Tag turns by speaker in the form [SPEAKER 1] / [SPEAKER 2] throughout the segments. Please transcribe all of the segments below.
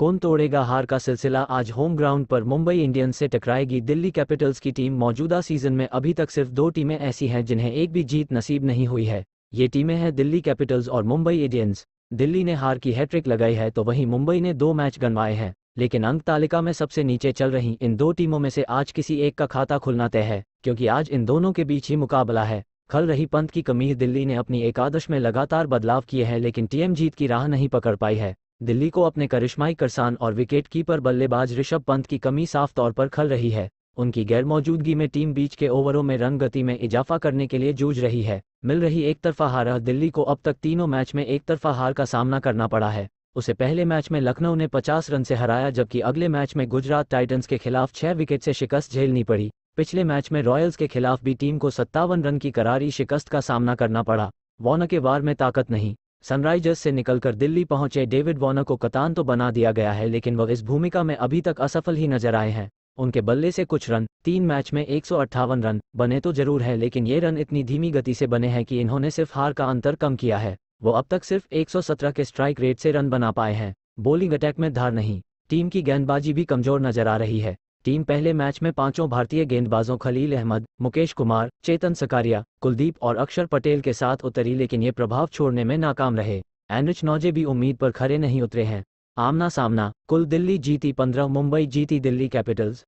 [SPEAKER 1] कौन तोड़ेगा हार का सिलसिला आज होम ग्राउंड पर मुंबई इंडियंस से टकराएगी दिल्ली कैपिटल्स की टीम मौजूदा सीजन में अभी तक सिर्फ दो टीमें ऐसी हैं जिन्हें एक भी जीत नसीब नहीं हुई है ये टीमें हैं दिल्ली कैपिटल्स और मुंबई इंडियंस दिल्ली ने हार की हैट्रिक लगाई है तो वहीं मुंबई ने दो मैच गनवाए हैं लेकिन अंक तालिका में सबसे नीचे चल रही इन दो टीमों में से आज किसी एक का खाता खुलना तय है क्योंकि आज इन दोनों के बीच ही मुकाबला है खल रही पंत की कमी दिल्ली ने अपनी एकादश में लगातार बदलाव किए हैं लेकिन टीएम जीत की राह नहीं पकड़ पाई है दिल्ली को अपने करिश्माई करसान और विकेट कीपर बल्लेबाज ऋषभ पंत की कमी साफ तौर पर खल रही है उनकी गैरमौजूदगी में टीम बीच के ओवरों में रंग गति में इजाफा करने के लिए जूझ रही है मिल रही एक तरफा हार दिल्ली को अब तक तीनों मैच में एक तरफा हार का सामना करना पड़ा है उसे पहले मैच में लखनऊ ने 50 रन से हराया जबकि अगले मैच में गुजरात टाइटंस के खिलाफ छह विकेट से शिकस्त झेलनी पड़ी पिछले मैच में रॉयल्स के खिलाफ भी टीम को सत्तावन रन की करारी शिकस्त का सामना करना पड़ा वॉन के वार में ताकत नहीं सनराइजर्स से निकलकर दिल्ली पहुंचे डेविड वॉर्नर को कतान तो बना दिया गया है लेकिन वह इस भूमिका में अभी तक असफल ही नजर आए हैं उनके बल्ले से कुछ रन तीन मैच में एक रन बने तो जरूर है लेकिन ये रन इतनी धीमी गति से बने हैं कि इन्होंने सिर्फ हार का अंतर कम किया है वो अब तक सिर्फ 117 के स्ट्राइक रेट से रन बना पाए हैं बोलिंग अटैक में धार नहीं टीम की गेंदबाजी भी कमजोर नजर आ रही है टीम पहले मैच में पांचों भारतीय गेंदबाजों खलील अहमद मुकेश कुमार चेतन सकारिया कुलदीप और अक्षर पटेल के साथ उतरी लेकिन ये प्रभाव छोड़ने में नाकाम रहे एनरिच नौजे भी उम्मीद पर खड़े नहीं उतरे हैं आमना सामना कुल दिल्ली जीती पंद्रह मुंबई जीती दिल्ली कैपिटल्स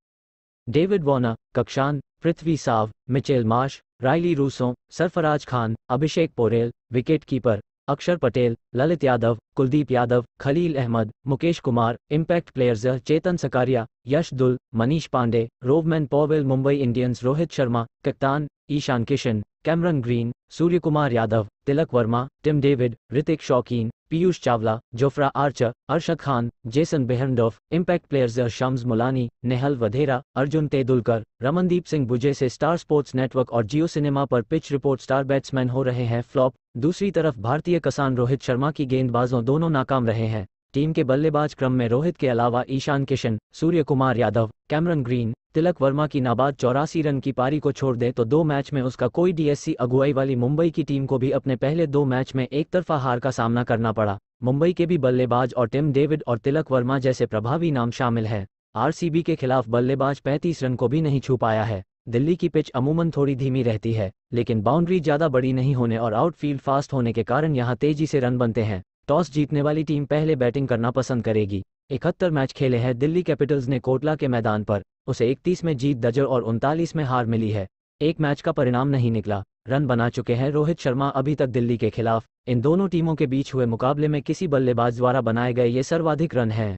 [SPEAKER 1] डेविड वॉना कक्षान Prithvi Shaw Mitchell Marsh Rilee Rossouw Sarfaraz Khan Abhishek Porel wicketkeeper Axar Patel Lalit Yadav Kuldeep Yadav Khaleel Ahmed Mukesh Kumar impact players Chetan Sakariya Yash Dhull Manish Pandey Rovman Powell Mumbai Indians Rohit Sharma कप्तान Ishan Kishan Cameron Green Surya Kumar Yadav Tilak Varma Tim David Hrithik Shokeen Piyush Chawla Jofra Archer Arshad Khan Jason Behrendorff impact players Shams Mulani Nehal Wadhera Arjun Tendulkar Ramandeep Singh बुजे से स्टार स्पोर्ट्स नेटवर्क और जियो सिनेमा पर पिच रिपोर्ट स्टार बैट्समैन हो रहे हैं फ्लॉप दूसरी तरफ भारतीय किसान रोहित शर्मा की गेंदबाजों दोनों नाकाम रहे हैं टीम के बल्लेबाज क्रम में रोहित के अलावा ईशान किशन सूर्य कुमार यादव कैमरन ग्रीन तिलक वर्मा की नाबाद चौरासी रन की पारी को छोड़ दे तो दो मैच में उसका कोई डीएससी अगुवाई वाली मुंबई की टीम को भी अपने पहले दो मैच में एक तरफा हार का सामना करना पड़ा मुंबई के भी बल्लेबाज और टिम डेविड और तिलक वर्मा जैसे प्रभावी नाम शामिल है आरसीबी के खिलाफ बल्लेबाज पैंतीस रन को भी नहीं छू पाया है दिल्ली की पिच अमूमन थोड़ी धीमी रहती है लेकिन बाउंड्री ज्यादा बड़ी नहीं होने और आउटफील्ड फास्ट होने के कारण यहाँ तेजी से रन बनते हैं टॉस जीतने वाली टीम पहले बैटिंग करना पसंद करेगी इकहत्तर मैच खेले हैं दिल्ली कैपिटल्स ने कोटला के मैदान पर उसे इकतीस में जीत दजर और उनतालीस में हार मिली है एक मैच का परिणाम नहीं निकला रन बना चुके हैं रोहित शर्मा अभी तक दिल्ली के खिलाफ इन दोनों टीमों के बीच हुए मुकाबले में किसी बल्लेबाज द्वारा बनाए गए ये सर्वाधिक रन हैं